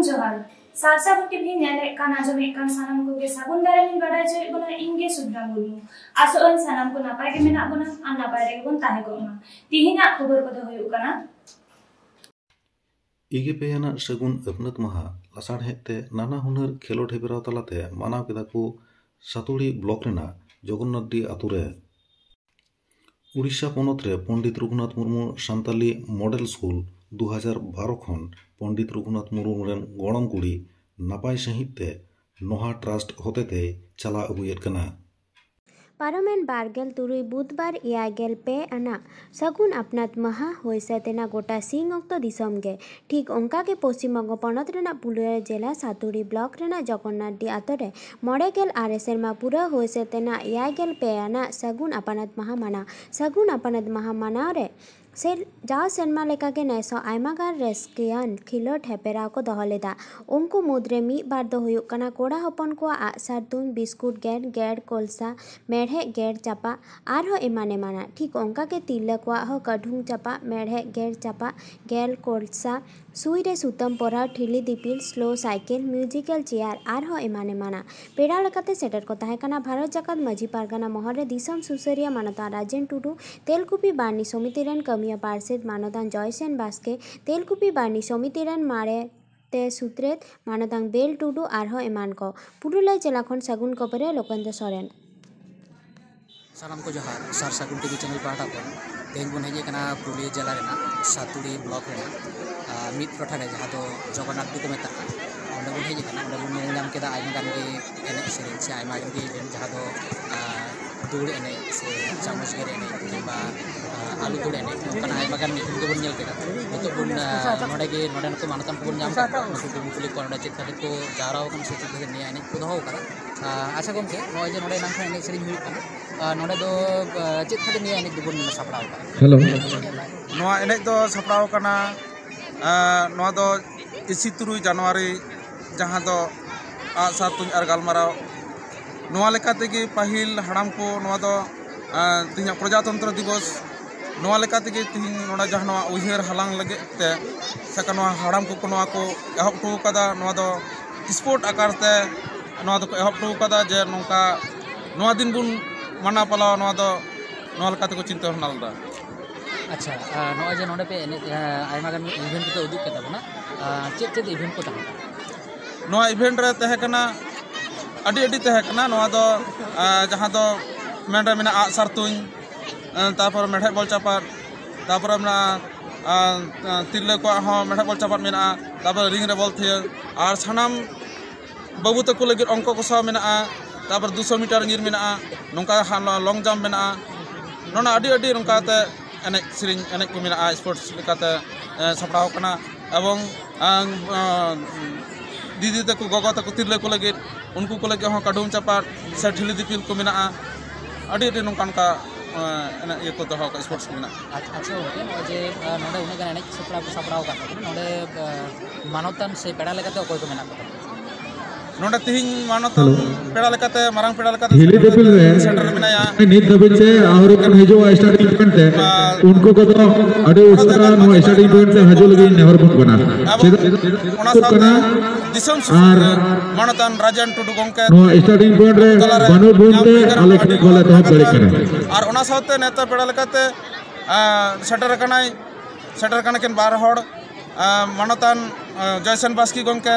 Salam Johar. Sarsabuti binyan kanajome kan salam ko ge sagundara min badai je guna inge sudra gulu. Aso on salam ko napai ge menak guna an napai re gun tahe go ma. Tihina khubur ko do hoyu kana. ᱤᱜᱮ ᱯᱮᱭᱟᱱᱟᱜ ᱥᱟᱹᱜᱩᱱ ᱟᱹᱯᱱᱟᱹᱛ ᱢᱟᱦᱟ ᱞᱟᱥᱟᱲᱦᱮᱫᱛᱮ ᱱᱟᱱᱟ ᱦᱩᱱᱟᱹᱨ ᱠᱷᱮᱞᱳᱰ ᱦᱮᱯᱨᱟᱣ ᱛᱟᱞᱟᱛᱮ ᱢᱟᱱᱟᱣ ᱠᱮᱫᱟ ᱠᱚ ᱥᱟᱛᱩᱲᱤ ᱵᱞᱚᱠ ᱨᱮᱱᱟᱜ ᱡᱚᱜᱚᱱᱱᱟᱛᱷᱰᱤ ᱟᱛᱩᱨᱮ ᱩᱲᱤᱥᱥᱟ ᱯᱚᱱᱚᱛ ᱨᱮ ᱯᱚᱱᱰᱤᱛ ᱨᱚᱜᱷᱩᱱᱟᱛᱷ ᱢᱩᱨᱢᱩ ᱥᱟᱱᱛᱟᱞᱤ ᱢᱚᱰᱮᱞ ᱥᱠᱩᱞ दूहजार बारो खन पंडित रघुनाथ मुरमुर गणम कुड़ी नपाय सहित नहा ट्रास्ट हते चला अगुना पारमें बारगेल तुरु बुधवार इगेल पे आना सगुन अपनात महा हो सतना गोटा सिंगत ठीक अंका के पश्चिम बंग पना पुलुआ जिला सातुड़ी ब्लॉक रना जगन्नाथी आतरे मड़ेगेल आरे सेमा पूरा हो सतना इगेल पे आना सगुन अपनात महा माना सगुन अपनात महा मानव से जा सेनमा लेकाके नैसो आयमागार रेस्कियान खिलोट हेपेराव को दहलेदा उनको मुद्रे मी बार दो हुयुक कना कोड़ा होपन को आ सार्दून बिस्कुट गैर गैर कोलसा मेढ़े गैर चपा आर हो इमाने माना ठीक उनका के तिल्ले को हो कढ़ूंग चपा मेढ़े गैर चपा गैर कोलसा सुई रे सुतम पोरा ठिली दीपिल स्लो साइकिल म्यूजिकल चेयर आर हो इमाने माना पेड़ा लगाते सेटर को तहे कना भारत जगत मझी पारगाना महरे दिसम सुसरिया मानता राजेन टुडू तेलकुपी बानी समिति रेन કમિયા પાર્ષદ માનોતાન જયસેન ᱵᱟᱥᱠᱮ ᱛᱮᱞᱠᱩᱯᱤ ᱵᱟᱹᱨᱱᱤ ᱥᱚᱢᱤᱛᱤ ᱨᱮᱱ ᱢᱟᱬᱮ ᱛᱮ ᱥᱩᱛᱨᱮᱛ ᱢᱟᱱᱚᱛᱟᱝ ᱵᱮᱞ ᱴᱩᱰᱩ ᱟᱨᱦᱚᱸ ᱮᱢᱟᱱ ᱠᱚ ᱯᱩᱨᱩᱞᱟᱭ ᱡᱮᱞᱟ ᱠᱷᱚᱱ ᱥᱟᱹᱜᱩᱱ ᱠᱚᱯᱮᱨᱮ ᱞᱳᱠᱮᱱᱫᱨᱚ ᱥᱚᱨᱮᱱ ᱥᱟᱱᱟᱢ ᱠᱚ ᱡᱚᱦᱟᱨ ᱥᱟᱨ ᱥᱟᱹᱜᱩᱱ ᱴᱤᱵᱷᱤ ᱪᱮᱱᱮᱞ ᱯᱟᱦᱴᱟ ᱠᱷᱚᱱ ᱛᱮᱦᱮᱧ ᱵᱚᱱ ᱦᱮᱡ ᱟᱠᱟᱱᱟ ᱯᱩᱨᱩᱞᱤᱭᱟᱹ ᱡᱮᱞᱟ ᱨᱮᱱᱟᱜ ᱥᱟᱛᱩᱲᱤ ᱵᱞᱚᱠ ᱨᱮᱱᱟᱜ ᱢᱤᱫ ᱴᱚᱴᱷᱟ ᱨᱮ ᱡᱟᱦᱟᱸ ᱫᱚ ᱡᱚᱜᱚᱱᱟᱛᱷ ᱠᱚ ᱢᱮᱛᱟᱜᱼᱟ ᱚᱸᱰᱮ ᱵᱚᱱ ᱦᱮᱡ ᱟᱠᱟᱱᱟ ᱚᱸᱰᱮ ᱵᱚᱱ ᱧᱮᱞ ᱧᱟᱢ ᱠᱮᱫᱟ ᱟᱭᱢᱟ ᱜᱟᱱ ᱜᱮ ᱮᱱᱮᱡ ᱥᱮᱨᱮᱧ ᱥᱮ ᱟᱭᱢᱟ ᱜᱟᱱ ᱜᱮ ᱤᱵᱷᱮᱱᱴ ᱡᱟᱦᱟᱸ ᱫᱚ dulu ini sama sekali ini coba eh, alu dulu ini karena apa kan itu tuh bunyil kita itu pun noda ki noda itu mana pun jam itu pun kuli kau noda cipta itu jarau kan cipta ini ini udah hau kan eh, asal mau aja noda yang kan ini sering mulut kan. eh, noda itu cipta ini ini itu pun nggak sapra kan halo noa ini itu sapra kan noa itu isi turu januari jahat itu satu argal marau ᱱᱚᱣᱟ ᱞᱮᱠᱟ ᱛᱮᱜᱮ ᱯᱟᱹᱦᱤᱞ ᱦᱟᱲᱟᱢ ᱠᱚ ᱱᱚᱣᱟ ᱫᱚ ᱛᱮᱦᱮᱧᱟᱜ ᱯᱨᱚᱡᱟᱛᱚᱱᱛᱨᱚ ᱫᱤᱵᱚᱥ ᱱᱚᱣᱟ ᱞᱮᱠᱟ ᱛᱮᱜᱮ ᱛᱮᱦᱮᱧ ᱱᱚᱰᱮ ᱡᱟᱦᱟᱸ ᱱᱚᱣᱟ ᱩᱭᱦᱟᱹᱨ ᱦᱟᱞᱟᱝ ᱞᱟᱹᱜᱤᱫ ᱛᱮ ᱥᱟᱠᱟ ᱱᱚᱣᱟ ᱦᱟᱲᱟᱢ ᱠᱚ ᱱᱚᱣᱟ ᱠᱚ ᱮᱦᱚᱵ ᱦᱚᱴᱚ ᱟᱠᱟᱫᱟ ᱱᱚᱣᱟ ᱫᱚ ᱥᱯᱳᱨᱴ ᱟᱠᱟᱨ ᱛᱮ ᱱᱚᱣᱟ ᱫᱚᱠᱚ ᱮᱦᱚᱵ ᱦᱚᱴᱚ ᱟᱠᱟᱫᱟ ᱡᱮ ᱱᱚᱝᱠᱟ ᱱᱚᱣᱟ ᱫᱤᱱ ᱵᱚᱱ ᱢᱟᱱᱟᱣ ᱯᱟᱞᱟᱣᱟ ᱱᱚᱣᱟ ᱫᱚ ᱱᱚᱣᱟ ᱞᱮᱠᱟ ᱛᱮᱠᱚ ᱪᱤᱱᱛᱟᱹ ᱵᱷᱟᱵᱽᱱᱟ ᱞᱮᱫᱟ अच्छा नॉय जे नोडे पे आयमा गन इवेंट पे उदुक के तबना चेक चेक इवेंट को तहा नॉय इवेंट रे तहे कना अड़ी अड़ी जहाँ दो मेरे में आसार तुई तापर मेढे बल चापार तापर में तिरले को हाँ बल चापार में तापर रिंग बल थिया आर सनाम बाबू तक अंक को साव में तापर 200 मीटर गिर में नौका लॉन्ग जंप में एन अड़ी अड़ी को स्पोर्ट्स लेकाते एवं ᱫᱤᱫᱤ ᱛᱟᱠᱚ ᱜᱚᱜᱚ ᱛᱟᱠᱚ ᱛᱤᱨᱞᱟᱹ ᱠᱚ ᱞᱟᱹᱜᱤᱫ ᱩᱱᱠᱩ ᱠᱚ ᱞᱟᱹᱜᱤᱫ ᱦᱚᱸ ᱠᱟᱹᱰᱩᱢ ᱪᱟᱯᱟᱫ ᱥᱮ ᱴᱷᱤᱞᱤ ᱫᱤᱯᱤᱞ ᱠᱚ ᱢᱮᱱᱟᱜᱼᱟ ᱟᱹᱰᱤ ᱟᱹᱰᱤ ᱱᱚᱝᱠᱟ ᱱᱚᱝᱠᱟ ᱤᱭᱟᱹ ᱠᱚ ᱫᱚᱦᱚ ᱟᱠᱟᱫ ᱥᱯᱳᱨᱴᱥ ᱠᱚ ᱢᱮᱱᱟᱜᱼᱟ ᱟᱪᱪᱷᱟ ᱡᱮ ᱱᱚᱰᱮ ᱩᱱᱟᱹᱜ ᱜᱟᱱ ᱮᱱᱮᱡ ᱥᱟᱯᱲᱟᱣ ᱠᱚ ᱥᱟᱯᱲᱟᱣ ᱟᱠᱟᱫ ᱛᱟᱵᱚᱱᱟ ᱱᱚᱰᱮ ᱢᱟᱱᱚᱛᱟᱱ ᱥᱮ ᱯᱮᱲᱟ ᱞᱮᱠᱟᱛᱮ ᱚᱠᱚᱭ ᱠᱚ ᱢᱮᱱᱟᱜ ᱠᱚ ᱱᱚᱰᱮ ᱛᱤᱦᱤᱧ ᱢᱟᱱᱚᱛᱟᱱ ᱯᱮᱲᱟ ᱞᱮᱠᱟᱛᱮ ᱢᱟᱨᱟᱝ ᱯᱮᱲᱟ ᱞᱮᱠᱟᱛᱮ ᱦᱤᱞᱤ ᱫᱤᱯᱤᱞ ᱨᱮ ᱥᱮᱴᱮᱨ ᱢᱮᱱᱟᱭᱟ ᱱᱤᱛ ᱫᱷᱟᱹᱵᱤᱡ ᱛᱮ ᱟᱦᱚᱨ ᱠᱟᱱ ᱦᱤᱡᱩᱜᱼᱟ ᱥᱴᱟᱨᱴᱤᱝ ᱤᱵᱷᱮᱱᱴ ᱛᱮ ᱩᱱᱠᱩ ᱠᱚᱫᱚ ᱟᱹᱰᱤ ᱩᱥᱟᱹᱨᱟ ᱱᱚᱣᱟ ᱥᱴᱟᱨᱴᱤᱝ ᱤᱵᱷᱮᱱᱴ ᱛᱮ ᱦᱤᱡᱩᱜ ᱞᱟᱹᱜᱤᱫ ᱱᱮᱦᱚᱨ ᱵᱚᱱ ᱠᱟᱱᱟ ᱚᱱᱟ ᱥᱟᱶᱛᱮ ᱫᱤᱥᱚᱢ ᱥᱩᱥᱟᱹᱨ ᱢᱟᱱᱚᱛᱟᱱ ᱨᱟᱡᱟᱱ ᱴᱩᱰᱩ ᱜᱚᱢᱠᱮ ᱱᱚᱣᱟ ᱥᱴᱟᱨᱴᱤᱝ ᱤᱵᱷᱮᱱᱴ ᱨᱮ ᱵᱟᱹᱱᱩᱜ ᱵᱚᱱ ᱛᱮ ᱟᱞᱮ ᱠᱷᱮᱞ ᱠᱚᱞᱮ ᱛᱚᱦᱚᱵ ᱫᱟᱲᱮᱭᱟᱜ ᱠᱟᱱᱟ ᱟᱨ ᱚᱱᱟ ᱥᱟᱶᱛᱮ ᱱᱮᱛᱟ ᱯᱮᱲᱟ ᱞᱮᱠᱟᱛᱮ ᱥᱮᱴᱮᱨ ᱠᱟᱱᱟᱭ ᱥᱮᱴᱮᱨ ᱠᱟᱱᱟ ᱠᱤᱱ ᱵᱟᱨ ᱦᱚᱲ ᱢᱟᱱᱚᱛᱟᱱ ᱡᱚᱭᱥᱮᱱ ᱵᱟᱥᱠᱤ ᱜᱚᱢᱠᱮ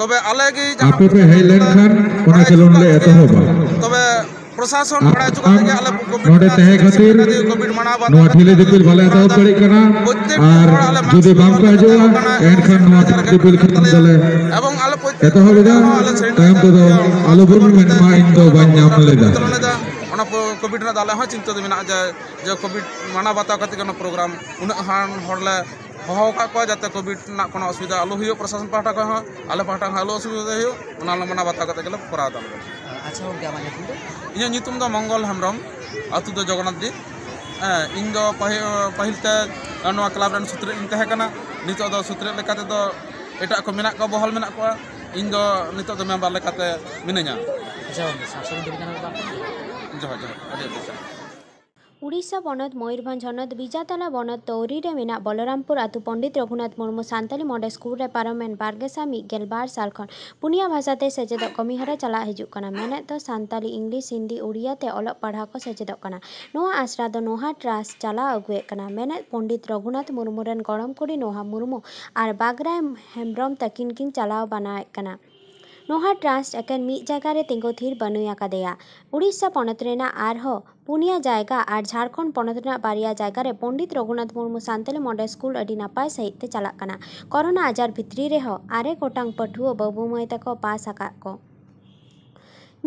তবে আলাগি আপে হেলেন খান ওনা লে এত হবা তবে প্রশাসন বড়াই চুকা থেকে আলে কোভিড নোডে তেহে খাতির কোভিড মানাবা নোয়া ঠিলে দিপিল ভালে এত পড়ি কানা আর যদি বাম কা এন খান নোয়া দিপিল খান দলে এবং আলে এত হবে দা টাইম তো আলো বুরমি মেন মা ᱚᱱᱟ ᱠᱳᱵᱤᱰ ᱨᱮᱱᱟᱜ ᱟᱞᱮ ᱦᱚᱸ ᱪᱤᱱᱛᱟᱹ ᱫᱚ ᱢᱮᱱᱟᱜᱼᱟ ᱡᱮ ᱠᱳᱵᱤᱰ ᱢᱟᱱᱟᱣ ᱵᱟᱛᱟᱣ ᱠᱟᱛᱮ ᱯᱨᱳᱜᱨᱟᱢ ᱩᱱᱟᱹᱜ ᱦᱚᱦᱚ ᱟᱠᱟᱫ ᱠᱚᱣᱟ ᱡᱟᱛᱮ ᱠᱳᱵᱤᱰ ᱨᱮᱱᱟᱜ ᱠᱳᱱᱳ ᱚᱥᱩᱵᱤᱫᱷᱟ ᱟᱞᱚ ᱦᱩᱭᱩᱜ ᱯᱨᱚᱥᱟᱥᱚᱱ ᱯᱟᱦᱴᱟ ᱠᱷᱚᱱ ᱦᱚᱸ ᱟᱞᱮ ᱯᱟᱦᱴᱟ ᱦᱚᱸ ᱟᱞᱚ ᱚᱥᱩᱵᱤᱫᱷᱟ ᱦᱩᱭᱩᱜ ᱚᱱᱟ ᱞᱮ ᱢᱟᱱᱟᱣ ᱵᱟᱛᱟᱣ ᱠᱟᱛᱮ ᱜᱮᱞᱮ ᱠᱚᱨᱟᱣ ᱫᱟ ᱤᱧᱟᱹᱜ ᱧᱩᱛᱩᱢ ᱫᱚ ᱢᱚᱝᱜᱚᱞ ᱦᱮᱢᱵᱨᱚᱢ ᱟᱹᱛᱩ ᱫᱚ ᱡᱚᱜᱚᱱᱟᱛᱷ ᱰᱤ ᱤᱧ ᱫᱚ ᱯᱟᱹᱦᱤᱞ ᱛᱮ ᱱᱚᱣᱟ ᱠᱞᱟᱵᱽ ᱨᱮᱱ ᱥᱩᱛᱨᱮᱫ ᱤᱧ ᱛᱟᱦᱮᱸ ᱠᱟᱱᱟ ᱱᱤᱛᱚᱜ ᱫᱚ ᱥᱩᱛᱨᱮᱫ ᱞᱮᱠᱟ ᱛᱮᱫᱚ ᱮᱴᱟᱜ ᱠᱚ ᱢᱮᱱᱟᱜ ᱠᱚᱣᱟ ᱵᱚᱦᱚᱞ ᱢᱮᱱᱟᱜ ᱠᱚᱣᱟ ᱤᱧ ᱫᱚ ᱱᱤᱛᱚᱜ ᱫᱚ ᱢᱮᱢᱵᱟᱨ ᱞᱮᱠᱟᱛᱮ ᱢᱤᱱᱟᱹᱧᱟ ᱡᱚᱦᱟᱨ ᱡᱚᱦᱟᱨ ᱟᱹᱰᱤ ᱟᱹᱰᱤ ᱩᱲᱤᱥᱥᱟ ᱯᱚᱱᱚᱛ ᱢᱚᱭᱩᱨᱵᱷᱚᱸᱡᱽ ᱦᱚᱱᱚᱛ ᱵᱤᱡᱟᱛᱟᱞᱟ ᱵᱚᱱᱚᱛ ᱛᱚᱣᱨᱤ ᱨᱮ ᱢᱮᱱᱟᱜ ᱵᱚᱞᱚᱨᱟᱢᱯᱩᱨ ᱟᱹᱛᱩ ᱯᱚᱱᱰᱤᱛ ᱨᱚᱜᱷᱩᱱᱟᱛᱷ ᱢᱩᱨᱢᱩ ᱥᱟᱱᱛᱟᱞᱤ ᱢᱚᱰᱮᱞ ᱥᱠᱩᱞ ᱨᱮ ᱯᱟᱨᱚᱢᱮᱱ ᱵᱟᱨᱜᱮᱥᱟᱭ ᱢᱤᱫᱜᱮᱞ ᱵᱟᱨ ᱥᱟᱞ ᱠᱷᱚᱱ ᱯᱩᱱᱭᱟ ᱵᱷᱟᱥᱟᱛᱮ ᱥᱮᱪᱮᱫᱚᱜ ᱠᱟᱹᱢᱤᱦᱚᱨᱟ ᱪᱟᱞᱟᱜ ᱦᱤᱡᱩᱜ ᱠᱟᱱᱟ ᱢᱮᱱᱮᱫ ᱫᱚ ᱥᱟᱱᱛᱟᱞᱤ ᱤᱝᱞᱤᱥ ᱦᱤᱱᱫᱤ ᱩᱲᱤᱭᱟᱛᱮ ᱚᱞᱚᱜ ᱯᱟᱲᱦᱟᱜ ᱠᱚ ᱥᱮᱪᱮᱫᱚᱜ ᱠᱟᱱᱟ ᱱᱚᱣᱟ ᱟᱥᱲᱟ ᱫᱚ ᱱᱚᱦᱟ ᱴᱨᱟᱥᱴ ᱪᱟᱞᱟᱣ ᱟᱹᱜᱩᱭᱮᱫ ᱠᱟᱱᱟ ᱢᱮᱱᱮᱫ ᱯᱚᱱᱰᱤᱛ ᱨᱚᱜᱷᱩᱱᱟᱛᱷ ᱢᱩᱨᱢᱩ ᱨᱮᱱ ᱜᱚᱲᱚᱢ ᱠᱩᱲᱤ ᱱᱚᱦᱟ ᱢᱩᱨᱢᱩ ᱟᱨ ᱵᱟᱜᱽᱨᱟᱭ ᱦᱮᱢᱵᱨᱚᱢ ᱛᱟᱹᱠᱤᱱ ᱠᱤᱱ ᱪᱟᱞᱟᱣ ᱵᱟᱱᱟᱣᱮᱫ ᱠᱟᱱᱟ ᱱᱚᱣᱟ ᱴᱨᱟᱥᱴ ᱮᱠᱮᱱ ᱢᱤᱫ ᱡᱟᱭᱜᱟ ᱨᱮ ᱛᱤᱸᱜᱩ ᱛᱷᱤᱨ ᱵᱟᱹᱱᱩᱭ ᱟᱠᱟᱫᱮᱭᱟ ᱩᱲᱤᱥᱥᱟ ᱯᱚᱱᱚᱛ ᱨᱮᱱᱟᱜ ᱟᱨᱦᱚᱸ ᱯᱩᱱᱭᱟ ᱡᱟᱭᱜᱟ ᱟᱨ ᱡᱷᱟᱲᱠᱷᱚᱸᱰ ᱯᱚᱱᱚᱛ ᱨᱮᱱᱟᱜ ᱵᱟᱨᱭᱟ ᱡᱟᱭᱜᱟ ᱨᱮ ᱯᱚᱱᱰᱤᱛ ᱨᱚᱜᱷᱩᱱᱟᱛᱷ ᱢᱩᱨᱢᱩ ᱥᱟᱱᱛᱟᱞᱤ ᱢᱚᱰᱮᱞ ᱥᱠᱩᱞ ᱟᱹᱰᱤ ᱱᱟᱯᱟᱭ ᱥᱟᱺᱦᱤᱡ ᱛᱮ ᱪᱟᱞᱟᱜ ᱠᱟᱱᱟ ᱠᱚᱨᱳᱱᱟ ᱟᱡᱟᱨ ᱵᱷᱤᱛᱨᱤ ᱨᱮᱦᱚᱸ ᱟᱨᱮ ᱜᱚᱴᱟᱝ ᱯᱟᱹᱴᱷᱩᱣᱟᱹ ᱵᱟᱹᱵᱩ ᱢᱟᱹᱭ ᱛᱟᱠᱚ ᱯᱟᱥ ᱟᱠᱟᱫ ᱠᱚ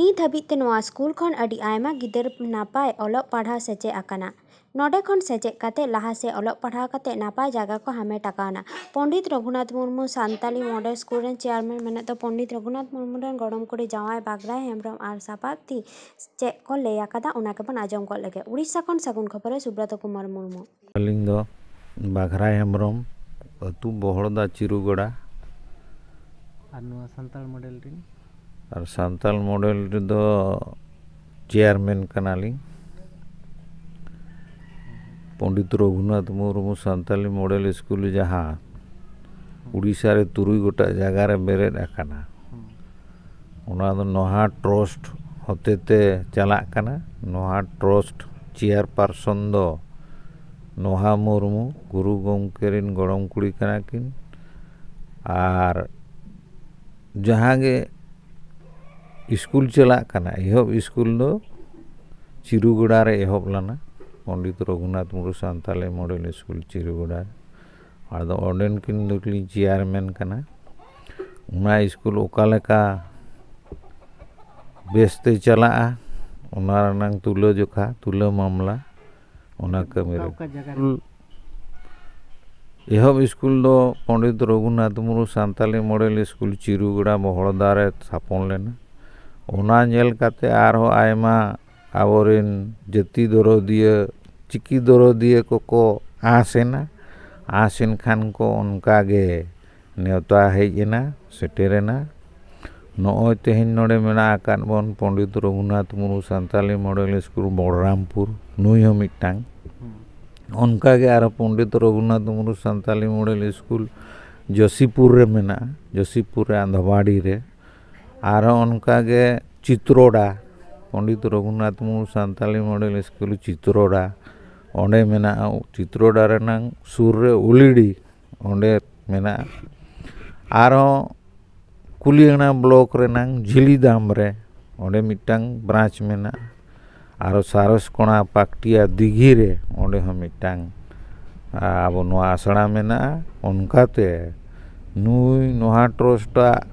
ᱱᱤᱛ ᱦᱟᱹᱵᱤᱡ ᱛᱮ ᱱᱚᱣᱟ ᱥᱠᱩᱞ ᱠᱷᱚᱱ ᱟᱹᱰᱤ ᱟᱭᱢᱟ ᱜᱤᱫᱟᱹᱨ ᱱᱟᱯᱟᱭ ᱚᱞᱚᱜ ᱯᱟᱲᱦᱟᱣ ᱥᱮᱪᱮᱫ ᱟᱠᱟᱱᱟ ᱱᱚᱸᱰᱮ ᱠᱷᱚᱱ ᱥᱮᱪᱮᱫ ᱠᱟᱛᱮ ᱞᱟᱦᱟ ᱥᱮᱫ ᱚᱞᱚᱜ ᱯᱟᱲᱦᱟᱣ ᱠᱟᱛᱮ ᱱᱟᱯᱟᱭ ᱡᱟᱭᱜᱟ ᱠᱚ ᱦᱟᱢᱮᱴ ᱟᱠᱟᱱᱟ ᱯᱚᱱᱰᱤᱛ ᱨᱚᱜᱷᱩᱱᱟᱛᱷ ᱢᱩᱨᱢᱩ ᱥᱟᱱᱛᱟᱞᱤ ᱢᱚᱰᱮᱞ ᱥᱠᱩᱞ ᱨᱮᱱ ᱪᱮᱭᱟᱨᱢᱮᱱ ᱢᱮᱱᱟᱜ ᱫᱚ ᱯᱚᱱᱰᱤᱛ ᱨᱚᱜᱷᱩᱱᱟᱛᱷ ᱢᱩᱨᱢᱩ ᱨᱮᱱ ᱜᱚᱲᱚᱢ ᱠᱩᱲᱤ ᱡᱟᱶᱟᱭ ᱵᱟᱜᱽᱨᱟᱭ ᱦᱮᱢᱵᱨᱚᱢ ᱟᱨ ᱥᱟᱯᱟᱵᱽᱛᱤ ᱪᱮᱫ ᱠᱚ ᱞᱟᱹᱭ ᱟᱠᱟᱫᱟ ᱚᱱᱟ ᱜᱮᱵᱚᱱ ᱟᱸᱡᱚᱢ ᱜᱚᱫ ᱞᱮᱜᱮ ᱩᱲᱤᱥᱥᱟ ᱠᱷᱚᱱ ᱥᱟᱹᱜᱩᱱ ᱠᱷᱚᱵᱚᱨ ᱨᱮ ᱥᱩᱵᱨᱚᱛᱚ ᱠᱩᱢᱟᱨ ᱢᱩᱨᱢᱩ ᱟᱹᱞᱤᱧ ᱫᱚ ᱵᱟᱜᱽᱨᱟᱭ ᱦᱮᱢᱵᱨᱚᱢ ᱟᱹᱛᱩ ᱵᱚᱦᱚᱲᱫᱟ ᱪᱤᱨᱩᱜᱚᱲᱟ ᱟᱨ ᱱᱚᱣᱟ ᱥᱟᱱᱛᱟᱲ ᱢᱚᱰᱮᱞ ᱨᱮᱱ ᱟᱨ ᱥᱟᱱᱛᱟᱲ ᱢᱚᱰᱮᱞ ᱨᱮᱫᱚ ᱪᱮᱭᱟᱨᱢᱮᱱ ᱠᱟᱱᱟᱞᱤᱧ ᱯᱚᱱᱰᱤᱛ ᱨᱚᱜᱷᱩᱱᱟᱛᱷ ᱢᱩᱨᱢᱩ ᱥᱟᱱᱛᱟᱞᱤ ᱢᱚᱰᱮᱞ ᱥᱠᱩᱞ ᱡᱟᱦᱟᱸ ᱩᱲᱤᱥᱥᱟ ᱨᱮ ᱛᱩᱨᱩᱭ ᱜᱚᱴᱟᱝ ᱡᱟᱭᱜᱟ ᱨᱮ ᱵᱮᱨᱮᱫ ᱟᱠᱟᱱᱟ ᱚᱱᱟ ᱫᱚ ᱱᱚᱦᱟ ᱴᱨᱚᱥᱴ ᱦᱚᱛᱮᱛᱮ ᱪᱟᱞᱟᱜ ᱠᱟᱱᱟ ᱱᱚᱦᱟ ᱴᱨᱚᱥᱴ ᱪᱮᱭᱟᱨ ᱯᱟᱨᱥᱚᱱ ᱫᱚ ᱱᱚᱦᱟ ᱢᱩᱨᱢᱩ ᱜᱩᱨᱩ ᱜᱚᱢᱠᱮ ᱨᱮᱱ ᱜᱚᱲᱚᱢ ᱠᱩᱲᱤ ᱠᱟᱱᱟ ᱠᱤᱱ ᱟᱨ ᱡᱟᱦᱟᱸᱜᱮ ᱥᱠᱩᱞ ᱪᱟᱞᱟᱜ ᱠᱟᱱᱟ ᱮᱦᱚᱵ ᱥᱠᱩᱞ ᱫᱚ ᱪᱤᱨᱩᱜᱚᱰᱟ ᱨᱮ ᱮᱦᱚᱵ ᱞᱮᱱᱟ पंडित रघुनाथ मुरु सानी मडल स्कूल चिरुगुड़ा और चेयरमैन उना स्कूल ओकालेका बेसते चला तुल जोखा तुल मामला एह स्कूल पंडित रघुनाथ मुरु सानी मडल स्कूल चिरुगुड़ा दारे स्थापन लेना आयमा आवरिन जति दरदिए चिकि दरदिए को को आसेना आसेन खान को उनका गे न्योता हेना सेटेरेना नोय तेहन नोडे मेना आकान बन पंडित रघुनाथ मुरु संताली मॉडल स्कूल बड़रामपुर नुई हो मिटांग उनका गे आरो पंडित रघुनाथ मुरु संताली मॉडल स्कूल जसीपुर रे मेना जसीपुर रे आंधवाड़ी रे आरो उनका गे चित्रोड़ा Pondit Raghunath Mur Santali Model School Chitroda onde mena Chitroda renang uli di. onde mena aro kuliena blok renang jili damre onde mitang branch mena aro saros kona paktia digire onde ham mitang abonua asana mena onkate nui nuha trosta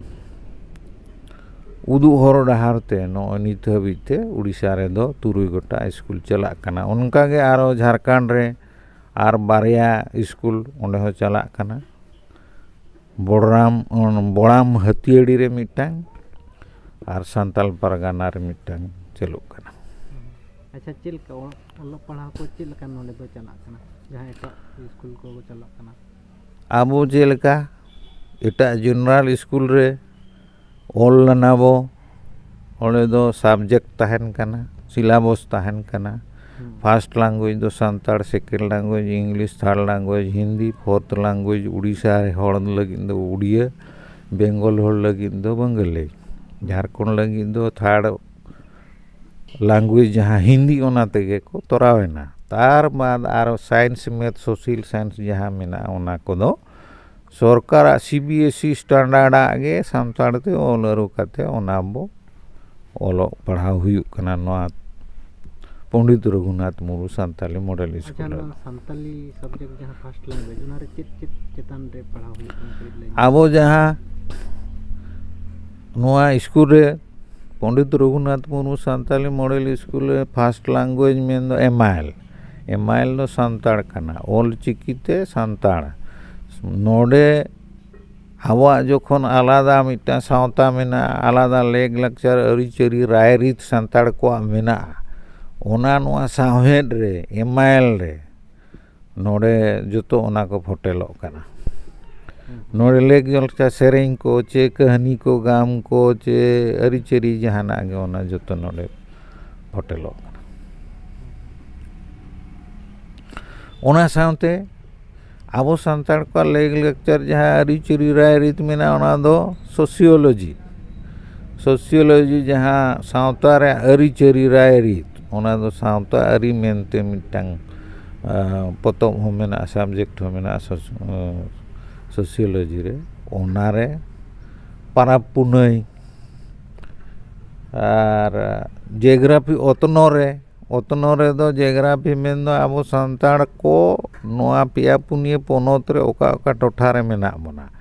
Udu horoda harte no nito habite urisare do turui gota eskul chala kana onka ge aro jarkan re ar baria eskul onda ho chala kana boram on boram hatiadi re mitang ar santal paragana re mitang chelo kana. Acha chil ka on on lo pala ko chil ka nonde do chala kana jahai ka eskul ko go chala kana. Abu chil ita general eskul re ऑल लेना वो ओले दो subject तहन करना syllabus first language दो संतार second language English third language Hindi fourth language Orissa रे उड़िया बंगाल होड़ लगिन बंगाली झारखंड लगे दो थर्ड लैंग्वेज जहां हिंदी ओना को तोरावेना तार बाद आरो साइंस मैथ सोशल साइंस जहां मेना ओना सरकार सी सीबीएसई स्टैंडार्ड आगे सानते अलो पढ़ा पंडित रघुनाथ मुर्मू सानी मडल स्कूल अब जहाँ स्कूल पंडित रघुनाथ मुर्मू सानी मडल स्कूल फार्ष्ट लांगुएज में एम आई एम आई सानल चिकीते सानता नोडे हवा जोखन आलादा मिटा सावता मेना आलादा लेग लक्चर अरिचरी रायरित संताड़ को मेना ओना नुआ सावेद रे एमआईएल रे नोडे जो तो ओना को होटल ओकना नोडे लेग लक्चर सेरिंग को चे कहनी को गाम को चे अरिचरी जहाँ ना गे ओना जो तो नोडे होटल ओकना ओना सावते ᱟᱵᱚ ᱥᱟᱱᱛᱟᱲ ᱠᱚᱣᱟᱜ ᱞᱟᱹᱭ ᱞᱟᱠᱪᱟᱨ ᱡᱟᱦᱟᱸ ᱟᱹᱨᱤᱪᱟᱹᱞᱤ ᱨᱟᱭᱨᱤᱛ ᱢᱮᱱᱟᱜᱼᱟ ᱚᱱᱟ ᱫᱚ ᱥᱳᱥᱤᱭᱳᱞᱚᱡᱤ ᱥᱳᱥᱤᱭᱳᱞᱚᱡᱤ ᱡᱟᱦᱟᱸ ᱥᱟᱶᱛᱟ ᱨᱮᱭᱟᱜ ᱟᱹᱨᱤᱪᱟᱹᱞᱤ ᱨᱟᱭᱨᱤᱛ ᱚᱱᱟ ᱫᱚ ᱥᱟᱶᱛᱟ ᱟᱹᱨᱤ ᱢᱮᱱᱛᱮ ᱢᱤᱫᱴᱟᱝ ᱯᱚᱛᱚᱵ ᱦᱚᱸ ᱢᱮᱱᱟᱜᱼᱟ ᱥᱟᱵᱡᱮᱠᱴ ᱦᱚᱸ ᱢᱮᱱᱟᱜᱼᱟ ᱥᱳᱥᱤᱭᱳᱞᱚᱡᱤ ᱨᱮ ᱚᱱᱟᱨᱮ ᱯᱟᱨᱟᱵᱽ ᱯᱩᱱᱟᱹᱭ ᱟᱨ ᱡᱤᱭᱳᱜᱨᱟᱯᱷᱤ ᱚᱛᱱᱚ ᱨᱮ ᱚᱛᱱᱚ ᱨᱮᱫᱚ ᱡᱤᱭᱳᱜᱨᱟᱯᱷᱤ ᱢᱮᱱᱫᱚ ᱟᱵᱚ ᱥᱟᱱᱛᱟᱲ ᱠᱚ ᱱᱚᱣᱟ ᱯᱮᱭᱟ ᱯᱩᱱᱭᱟᱹ ᱯᱚᱱᱚᱛ ᱨᱮ ᱚᱠᱟ ᱚᱠᱟ ᱴᱚᱴᱷᱟ ᱨᱮ ᱢᱮᱱᱟᱜ ᱵᱚᱱᱟ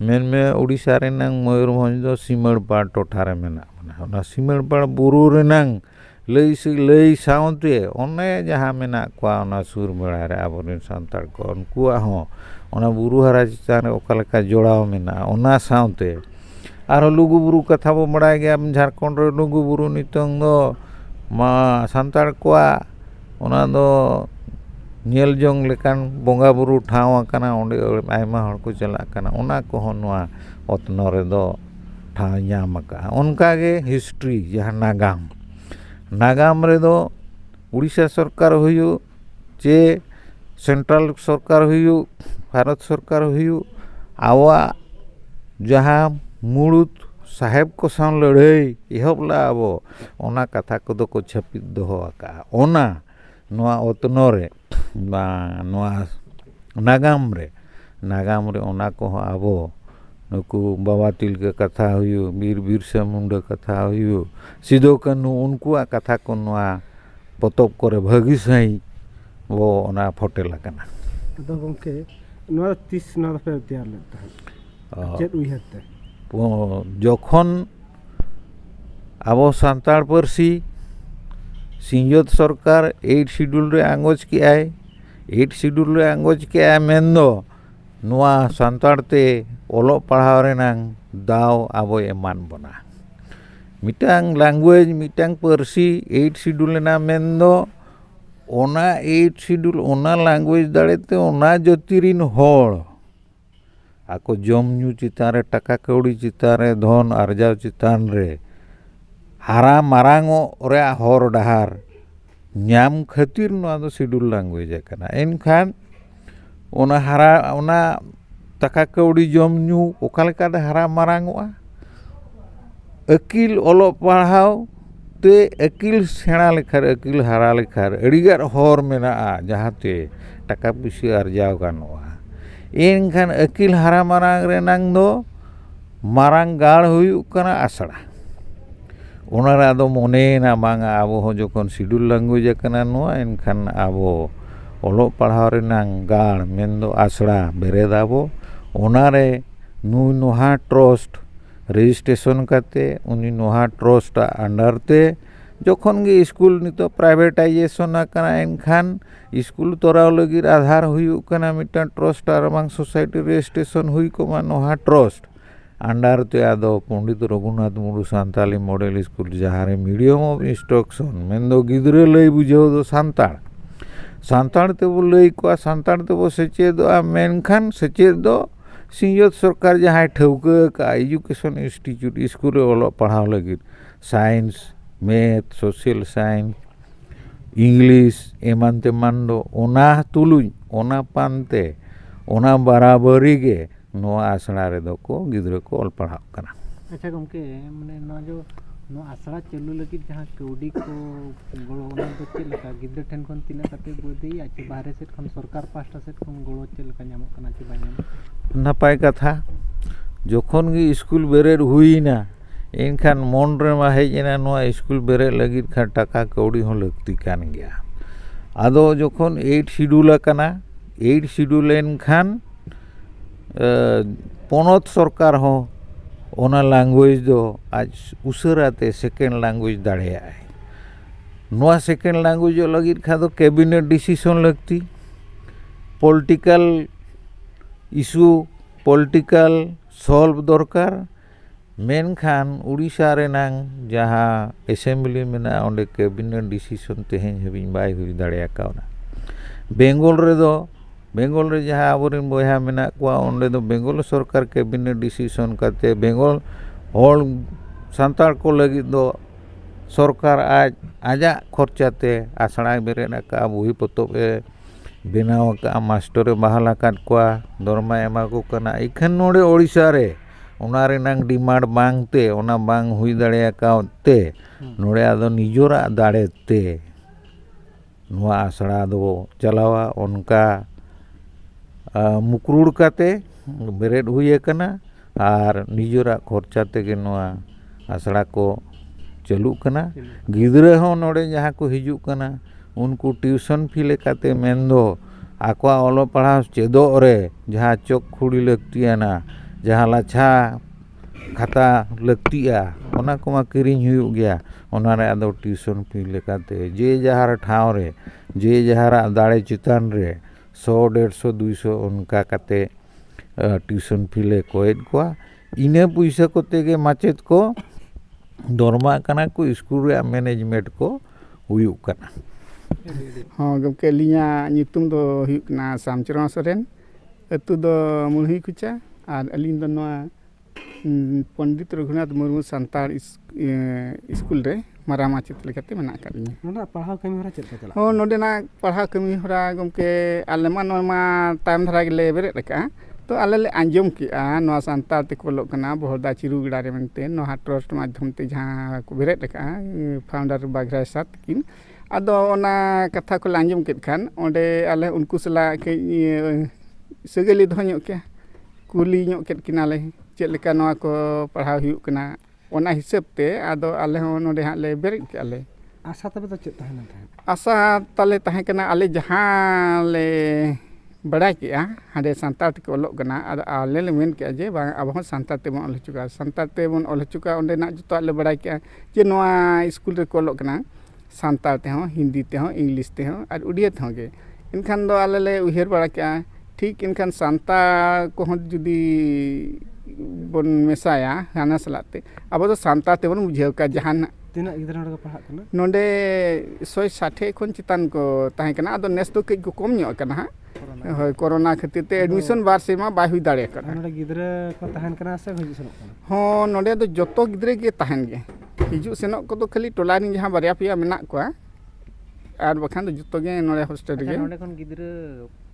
ᱢᱮᱱᱢᱮ ᱩᱲᱤᱥᱥᱟ ᱨᱮᱱᱟᱝ ᱢᱚᱭᱩᱨᱵᱷᱚᱸᱡᱽ ᱫᱚ ᱥᱤᱢᱟᱹᱲᱯᱟᱲ ᱴᱚᱴᱷᱟ ᱨᱮ ᱢᱮᱱᱟᱜ ᱵᱚᱱᱟ ᱚᱱᱟ ᱥᱤᱢᱟᱹᱲᱯᱟᱲ ᱵᱩᱨᱩ ᱨᱮᱱᱟᱝ ᱞᱟᱹᱭ ᱞᱟᱹᱭ ᱥᱟᱶᱛᱮ ᱚᱱᱮ ᱡᱟᱦᱟᱸ ᱢᱮᱱᱟᱜ ᱠᱚᱣᱟ ᱚᱱᱟ ᱥᱩᱨ ᱵᱮᱲᱟᱨᱮ ᱟᱵᱚᱨᱮᱱ ᱥᱟᱱᱛᱟᱲ ᱠᱚ ᱩᱱᱠᱩᱣᱟᱜ ᱦᱚᱸ ᱚᱱᱟ ᱵᱩᱨᱩ ᱦᱟᱨᱟ ᱪᱮᱛᱟᱱ ᱨᱮ ᱚᱠᱟ ᱞᱮᱠᱟ ᱡᱚᱲᱟᱣ ᱢᱮᱱᱟᱜᱼᱟ ᱚᱱᱟ ᱥᱟᱶᱛᱮ ᱟᱨᱦᱚᱸ ᱞᱩᱜᱩᱵᱩᱨᱩ ᱠᱟᱛᱷᱟ ᱵᱚ ᱵᱟᱲᱟᱭ ᱜᱮᱭᱟ ᱡᱷᱟᱲᱠᱷᱚᱸᱰ ᱨᱮ ᱞᱩᱜᱩᱵᱩᱨᱩ ᱱᱤᱛᱚᱝ ᱫᱚ ᱢᱟ ᱥᱟᱱᱛᱟᱲ ᱠᱚᱣᱟᱜ ᱚᱱᱟ ᱫᱚ ᱧᱮᱞ ᱡᱚᱝ ᱞᱮᱠᱟᱱ ᱵᱚᱸᱜᱟ ᱵᱩᱨᱩ ᱴᱷᱟᱶ ᱟᱠᱟᱱᱟ ᱚᱸᱰᱮ ᱟᱭᱢᱟ ᱦᱚᱲ ᱠᱚ ᱪᱟᱞᱟᱜ ᱠᱟᱱᱟ ᱚᱱᱟ ᱠᱚᱦᱚᱸ ᱱᱚᱣᱟ ᱚᱛᱱᱚ ᱨᱮᱫᱚ ᱴᱷᱟᱶ ᱧᱟᱢ ᱟᱠᱟᱜᱼᱟ ᱚᱱᱠᱟᱜᱮ ᱦᱤᱥᱴᱨᱤ ᱡᱟᱦᱟᱸ ᱱᱟᱜᱟᱢ ᱱᱟᱜᱟᱢ ᱨᱮᱫᱚ ᱩᱲᱤᱥᱥᱟ ᱥᱚᱨᱠᱟᱨ ᱦᱩᱭᱩᱜ ᱪᱮ ᱥᱮᱱᱴᱨᱟᱞ ᱥᱚᱨᱠᱟᱨ ᱦᱩᱭᱩᱜ ᱵᱷᱟᱨᱚᱛ ᱥᱚᱨᱠᱟᱨ ᱦᱩᱭᱩᱜ ᱟᱵᱚᱣᱟᱜ ᱡᱟᱦᱟᱸ ᱢᱩᱲᱩᱫ साहेब को साथ लड़ाई एहब लाबा कथा को छपित दोना अतनरे नागाम नागाम अब नुक बाबा तिलक कथा हुई बीर बीरसा मुंड कथा हुई सीधो कानू उनको कथा को पतब को भागी सही वो ओना फटेल तो तीस ᱡᱚᱠᱷᱚᱱ ᱟᱵᱚ ᱥᱟᱱᱛᱟᱲ ᱯᱟᱹᱨᱥᱤ ᱥᱤᱧᱚᱛ ᱥᱚᱨᱠᱟᱨ ᱮᱭᱤᱴ ᱥᱤᱰᱩᱞ ᱨᱮ ᱟᱸᱜᱚᱪ ᱠᱮᱜᱼᱟᱭ ᱮᱭᱤᱴ ᱥᱤᱰᱩᱞ ᱨᱮ ᱟᱸᱜᱚᱪ ᱠᱮᱜᱼᱟᱭ ᱢᱮᱱᱫᱚ ᱱᱚᱣᱟ ᱥᱟᱱᱛᱟᱲ ᱛᱮ ᱚᱞᱚᱜ ᱯᱟᱲᱦᱟᱣ ᱨᱮᱱᱟᱝ ᱫᱟᱣ ᱟᱵᱚᱭ ᱮᱢᱟᱱ ᱵᱚᱱᱟ ᱢᱤᱫᱴᱟᱝ ᱞᱮᱝᱜᱩᱭᱮᱡᱽ ᱢᱤᱫᱴᱟᱝ ᱯᱟᱹᱨᱥᱤ ᱮᱭᱤᱴ ᱥᱤᱰᱩᱞ ᱮᱱᱟ ᱢᱮᱱᱫᱚ ᱚᱱᱟ ᱮᱭᱤᱴ ᱥᱤᱰᱩᱞ ᱚᱱᱟ ᱞᱮᱝᱜᱩᱭᱮᱡᱽ ᱫᱟᱲᱮᱛᱮ ᱚᱱᱟ ᱡᱟᱹᱛᱤ ᱨᱮᱱ ᱦᱚᱲ आको जमु चितान टाका कौड़ी चितान धन आर्जा चितान रे हारा मारांग हर डहार नाम खातिर शिड्यूल एन खान हारा टाका कौड़ी जमु हारा मारांग अकिल अलो पढ़ाओ ते अकिल सेड़ा लेखार अकिल हारा लेखार अड़गर हर मेना जहाँते टाका पैसा आर्जा गाना इनखान अकिल हरा मांग मारंग गाड़ना आसड़ा उनारा दो मनेना बा अब जो शिड्यूल लैंगुएज करना इनखान अब ओलो पढ़ा गाड़ो आसड़ा बेरेदाबो उनारे नुई ट्रस्ट रेजिस्ट्रेशन करते ट्रस्ट अंडारते ᱡᱚᱠᱷᱚᱱ ᱜᱮ ᱥᱠᱩᱞ ᱱᱤᱛᱚᱜ ᱯᱨᱟᱭᱵᱷᱮᱴᱟᱭᱡᱮᱥᱚᱱ ᱟᱠᱟᱱᱟ ᱮᱱᱠᱷᱟᱱ ᱥᱠᱩᱞ ᱛᱚᱨᱟᱣ ᱞᱟᱹᱜᱤᱫ ᱟᱫᱷᱟᱨ ᱦᱩᱭᱩᱜ ᱠᱟᱱᱟ ᱢᱤᱫᱴᱟᱝ ᱴᱨᱟᱥᱴ ᱟᱨ ᱵᱟᱝ ᱥᱳᱥᱟᱭᱴᱤ ᱨᱮᱡᱤᱥᱴᱨᱮᱥᱚᱱ ᱦᱩᱭ ᱠᱚᱜᱼᱟ ᱱᱚᱣᱟ ᱴᱨᱟᱥᱴ अंडार ते आद पंडित रघुनाथ मुर्मू सानताली मॉडल स्कूल जहाँ मीडियम ऑफ इंस्ट्रक्शन मेन दो गिदरे लई बुझाओ दो सानताड़ सानताड़ तेबो लई को सानताड़ तेबो सेचेदा मेनखान सेचेद दो सिंजत सरकार जहाँ ठावक एजुकेशन इंस्टीट्यूट स्कूल रे ओलो पढ़ाओ लगी science math social science English एमान तेमाना तुलूजना पानते बराबरी के आषा को गिद्र को अल पढ़ा कर अच्छा गमके जो आषा चलू लगे जहाँ कौड़ी को गो चलो गिद्रेन तक बोदा चे बहर से सरकार पाटा सेट गो चलो नपाय कथा जखन गी स्कूल बेरेर हुईना ᱮᱱᱠᱷᱟᱱ ᱢᱚᱱ ᱨᱮᱢᱟ ᱦᱮᱡ ᱮᱱᱟ ᱱᱚᱣᱟ ᱤᱥᱠᱩᱞ ᱵᱮᱨᱮᱫ ᱞᱟᱹᱜᱤᱫ ᱠᱷᱟᱱ ᱴᱟᱠᱟ ᱠᱟᱹᱣᱰᱤ ᱦᱚᱸ ᱞᱟᱹᱠᱛᱤ ᱠᱟᱱ ᱜᱮᱭᱟ ᱟᱫᱚ ᱡᱚᱠᱷᱚᱱ ᱮᱭᱤᱴ ᱥᱤᱰᱩᱞ ᱟᱠᱟᱱᱟ ᱮᱭᱤᱴ ᱥᱤᱰᱩᱞ ᱮᱱᱠᱷᱟᱱ ᱯᱚᱱᱚᱛ ᱥᱚᱨᱠᱟᱨ ᱦᱚᱸ ᱚᱱᱟ ᱞᱮᱝᱜᱩᱭᱮᱡᱽ ᱫᱚ ᱟᱡ ᱩᱥᱟᱹᱨᱟᱛᱮ ᱥᱮᱠᱮᱱᱰ ᱞᱮᱝᱜᱩᱭᱮᱡᱽ ᱫᱟᱲᱮᱭᱟᱜᱼᱟᱭ ᱱᱚᱣᱟ ᱥᱮᱠᱮᱱᱰ ᱞᱮᱝᱜᱩᱭᱮᱡᱚᱜ ᱞᱟᱹᱜᱤᱫ ᱠᱷᱟᱱ ᱫᱚ ᱠᱮᱵᱤᱱᱮᱴ ᱰᱤᱥᱤᱥᱚᱱ ᱞᱟᱹᱠᱛᱤ ᱯᱚᱞᱤᱴᱤᱠᱮᱞ ᱤᱥᱩ ᱯᱚᱞᱤᱴᱤᱠᱮᱞ ᱥᱚᱞᱵᱷ ᱫᱚᱨᱠᱟᱨ ᱢᱮᱱᱠᱷᱟᱱ ᱩᱲᱤᱥᱥᱟ ᱨᱮᱱᱟᱝ ᱡᱟᱦᱟᱸ ᱮᱥᱮᱢᱵᱞᱤ ᱢᱮᱱᱟᱜᱼᱟ ᱚᱸᱰᱮ ᱠᱮᱵᱤᱱᱮᱴ ᱰᱤᱥᱤᱥᱚᱱ ᱛᱮᱦᱮᱧ ᱦᱟᱹᱵᱤᱡ ᱵᱟᱭ ᱦᱩᱭ ᱫᱟᱲᱮ ᱟᱠᱟᱣᱱᱟ ᱵᱮᱝᱜᱚᱞ ᱨᱮᱫᱚ ᱵᱮᱝᱜᱚᱞ ᱨᱮ ᱡᱟᱦᱟᱸ ᱟᱵᱚᱨᱮᱱ ᱵᱚᱭᱦᱟ ᱢᱮᱱᱟᱜ ᱠᱚᱣᱟ ᱚᱸᱰᱮ ᱫᱚ ᱵᱮᱝᱜᱚᱞ ᱥᱚᱨᱠᱟᱨ ᱠᱮᱵᱤᱱᱮᱴ ᱰᱤᱥᱤᱥᱚᱱ ᱠᱟᱛᱮ ᱵᱮᱝᱜᱚᱞ ᱦᱚᱲ ᱥᱟᱱᱛᱟᱲ ᱠᱚ ᱞᱟᱹᱜᱤᱫ ᱫᱚ ᱥᱚᱨᱠᱟᱨ ᱟᱡ ᱟᱡᱟᱜ ᱠᱷᱚᱨᱪᱟᱛᱮ ᱟᱥᱲᱟᱭ ᱵᱮᱨᱮᱫ ᱟᱠᱟᱜᱼᱟ ᱵᱩᱦᱤ ᱯᱚᱛᱚᱵ ᱮ ᱵᱮᱱᱟᱣ ᱟᱠᱟᱜᱼᱟ ᱢᱟᱥᱴᱚᱨᱮ ᱵᱟᱦᱟᱞ ᱟᱠᱟᱫ ᱠᱚᱣᱟ ᱫᱚᱨᱢᱟᱭ ᱮᱢᱟ ᱠᱚ ᱠᱟᱱᱟ ᱮᱱᱠᱷᱟᱱ ᱱᱚᱰᱮ ᱳᱲᱤᱥᱥᱟ ᱨᱮ डिमांड बांगते ओना बांग हुई दड़े हम्म। दाड़े आसड़ा दो चलावा उनका मुकरूड़ काते और निजोरा खर्चा तेगे आसड़ा को चलूकना गिद्रा नोड़े जहाँ को हजूकना उनको ट्यूशन फी लेकाते मेन दो आको पढ़ा चेदोरे जहाँ चोक खुड़ी लगती है ना खाता लगता क्रीन अद टीशन फी लेकर जे जार ठावरे जे जार दाड़े चितान रे सौ डेढ़श दुशो उनका ट्यूशन फी ले कैदा इन पैसा को तेगे माचेद को दरमा कर स्कूल मैनेजमेंट को हाँ गमे लिया सामचरण Soren अतु मुलहीकुचा Mm, Pondit Rukunat Murmu Santar School e, de Marama Chitlekati mana kalinya. Nada parha kami hura chitlekala. Oh, node na parha kami hura gomke aleman norma time thara gile beri leka. To alele anjum ki a noa santar te kolo kana bohol da chiru gila remente noa hatros to majum te jaha ku beri leka. E, founder bagra sat kin. Ado ona kata kol anjum ki kan onde ale unkusela ke e, segeli dohanyo kia. कुली कूलीना चलना को पढ़ा होना हिसाब से अब आल ना बेरज कले आशा तब तो चेना आशा ताले तहकना आले जहाँले बड़ा के हाँ सानारे को अलगना अब आल के जे अब सानारे बन अल चुका सानारे बन अल चुका अंत जो बड़ा के जे स्कूल को अलगना सानारे हिंदी इंग्लिश और उड़िया इनखान आल उड़ा के ठीक इनखान सानता को जुदी बन मेसाया हाना सलाते अब तो सानता तेबन बुझे जहाँ नोडे सौ षाठे खन चितान को अब नेस तो कई कम ना कोरोना खातिर एडमिशन बार सेमा बै हुई दाड़े हाँ ना जो गिद्रे तहन गे हजू सेन को खाली टोला रही बारे पे मेना को जो गे ना हॉस्टेल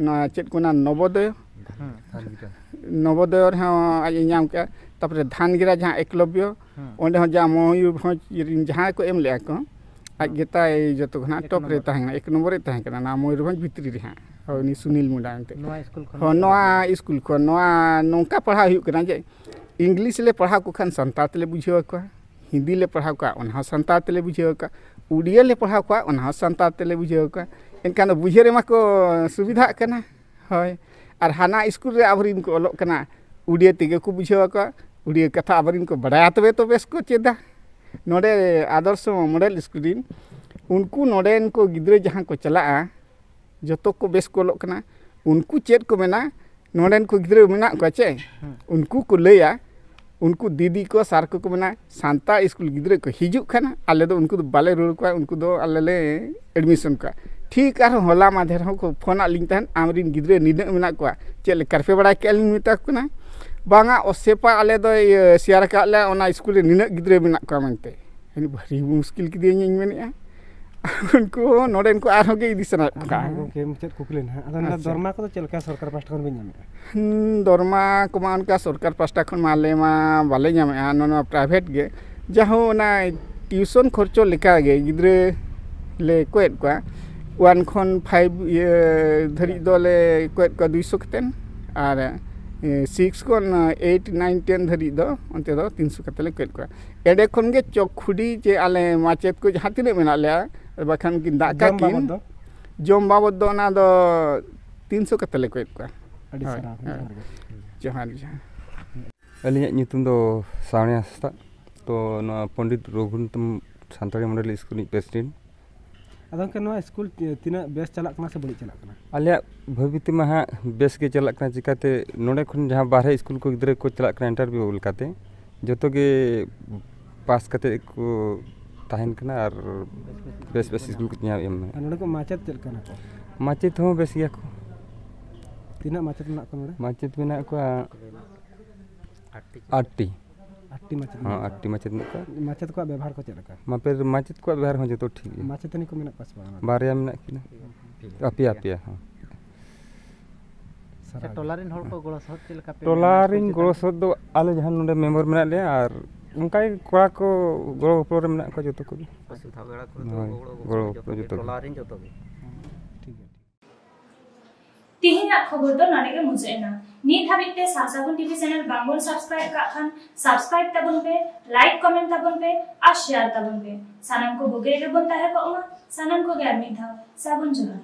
चेक को नवोदय नवोदय आज इनाम तपर धानगिरा जहाँ एकलव्य मयूरभ जहाँ को एम लगे आज के जो खाना टपरे एक नम्बर तहकना मयूरभ भित्री हाँ सुनील मुंडा हाँ स्कूल नौका पढ़ा होना जे इंग्लिश ले पढ़ा को खान सानता बुझे हिंदी ले पढ़ा को सानता बुझे उड़िया ले पढ़ा को सानता बुझे एनखान बुझे को सुविधा करना हाँ और हाना स्कूल अब को उड़िया तेगे को बुझेक उड़िया कथा आबरीन को बड़ा तब तो बेस को चेदा नोड़े आदर्श मॉडल स्कूल उनको नोड़े को गिद्रे जहाँ को चला जो तो को बेस को अलग उनको चेक को मेना नोड़े को गिद्रे को चे उनको को लिया उनको दीदी को सार को मेना सानता स्कूल गिद्रे को हजू खाना आलो उनको बाले रुड़ को उनको आलेले एडमिशन का ठीक और हला माधे को फोन लिंग तहन आमरीन गिद्रे निना को चेले कारपे बड़ा के लिंग मिता को बांगा ओसेपा अल शेयर का स्कूल नीना निना गिद्रे मेना को मनते भारी मुश्किल की दिए इन उनको को इदी अच्छा। दरमा को तो सरकार पाटा खन दरमा को सरकार माले मा बाले प्राइट गे जहाँ ट्यूशन खर्चो लेका गे गिद्रे ले कोई को वन खन फाइव धरी दोले कद को दुई सौन और सिक्स खन एट नाइन टेन धरी दो अंते दो तीन सौ कतले कद को एडे खन के चखुड़ी जे आले माचेद को जहाँ तीन मेना बाखान कि दाका कि जम बाबद दो ना दो तीन सौ कतले कद को जहाँ जहाँ अली नितुम दो सावणी हस्ता तो पंडित रघुनाथ सानी मंडल स्कूल प्रेसिडेंट स्कूल तना बेस चलना से बड़ी चलना अलग भाभी तीम हाँ बेस चलना चिकाते नोड़े खुद जहाँ बारह स्कूल को गिरा को चलना इंटरव्यू जो तो पास को तहन करना और बेस बेस स्कूल को माचे चल माचे बेस गया तीन माचे माचे बना आठटी ᱟᱴᱴᱤ ᱢᱟᱪᱮᱫ ᱦᱚᱸ ᱟᱴᱴᱤ ᱢᱟᱪᱮᱫ ᱢᱮᱱᱟᱜ ᱠᱚᱣᱟ ᱢᱟᱪᱮᱫ ᱠᱚᱣᱟᱜ ᱵᱮᱵᱷᱟᱨ ᱠᱚ ᱪᱮᱫ ᱞᱮᱠᱟ ᱢᱟᱯᱮ ᱢᱟᱪᱮᱫ ᱠᱚᱣᱟᱜ ᱵᱮᱵᱷᱟᱨ ᱦᱚᱸ ᱡᱚᱛᱚ ᱴᱷᱤᱠ ᱜᱮᱭᱟ ᱢᱟᱪᱮᱛᱟᱹᱱᱤ ᱠᱚ ᱢᱮᱱᱟᱜ ᱠᱚᱣᱟ ᱥᱮ ᱵᱟᱝ ᱵᱟᱨᱭᱟ ᱢᱮᱱᱟᱜ ᱠᱤᱱᱟ ᱟᱯᱮᱭᱟ ᱟᱯᱮᱭᱟ ᱦᱚᱸ ᱴᱚᱞᱟ ᱨᱮᱱ ᱦᱚᱲ ᱠᱚ ᱜᱚᱲᱚ ᱥᱚᱦᱚᱫ ᱪᱮᱫ ᱞᱮᱠᱟ ᱯᱮ ᱴᱚᱞᱟ ᱨᱮᱱ ᱜᱚᱲᱚ ᱥᱚᱦᱚᱫ ᱫᱚ ᱟᱞᱮ ᱡᱟᱦᱟᱸ ᱱᱚᱰᱮ ᱢᱮᱢᱵᱟᱨ ᱢᱮᱱᱟᱜ ᱞᱮᱭᱟ ᱟᱨ ᱚᱱᱠᱟᱜᱮ ᱠᱚᱲᱟ ᱠᱚ ᱜᱚᱲᱚ ᱜᱚᱯᱚᱲᱚ ᱨᱮ ᱢᱮᱱᱟᱜ ᱠᱚᱣᱟ ᱡᱚᱛᱚ ᱠᱚᱜᱮ ᱜᱚᱲᱚ ᱜᱚᱯᱚᱲᱚ ᱡᱚᱛᱚ ᱴᱚᱞᱟ ᱨᱮᱱ ᱡᱚᱛᱚ ᱜᱮ ᱛᱤᱦᱤᱧᱟᱜ ᱠᱷᱚᱵᱚᱨ ᱫᱚ ᱱᱚᱰᱮ ᱜᱮ ᱢᱩᱪᱟᱹᱫ ᱮᱱᱟ ᱱᱤᱛ ᱦᱟᱹᱵᱤᱡ ᱛᱮ ᱥᱟᱥᱟᱵᱚᱱ ᱴᱤᱵᱷᱤ ᱪᱮᱱᱮᱞ ᱵᱟᱝᱵᱚᱱ ᱥᱟᱵᱥᱠᱨᱟᱭᱤᱵ ᱠᱟᱜ ᱠᱷᱟᱱ ᱥᱟᱵᱥᱠᱨᱟᱭᱤᱵ ᱛᱟᱵᱚᱱ ᱯᱮ ᱞᱟᱭᱤᱠ ᱠᱚᱢᱮᱱᱴ ᱛᱟᱵᱚᱱ ᱯᱮ ᱟᱨ ᱥᱮᱭᱟᱨ ᱛᱟᱵᱚᱱ ᱯᱮ ᱥᱟᱱᱟᱢ ᱠᱚ ᱵᱩᱜᱤ ᱨᱮᱵᱚᱱ ᱛᱟᱦᱮᱸ ᱠᱚᱜ ᱢᱟ ᱥᱟᱱᱟᱢ ᱠᱚᱜᱮ ᱟᱨ ᱢᱤᱫ ᱫᱷᱟᱣ ᱥᱟᱵᱚᱱ ᱡᱚᱦᱟᱨ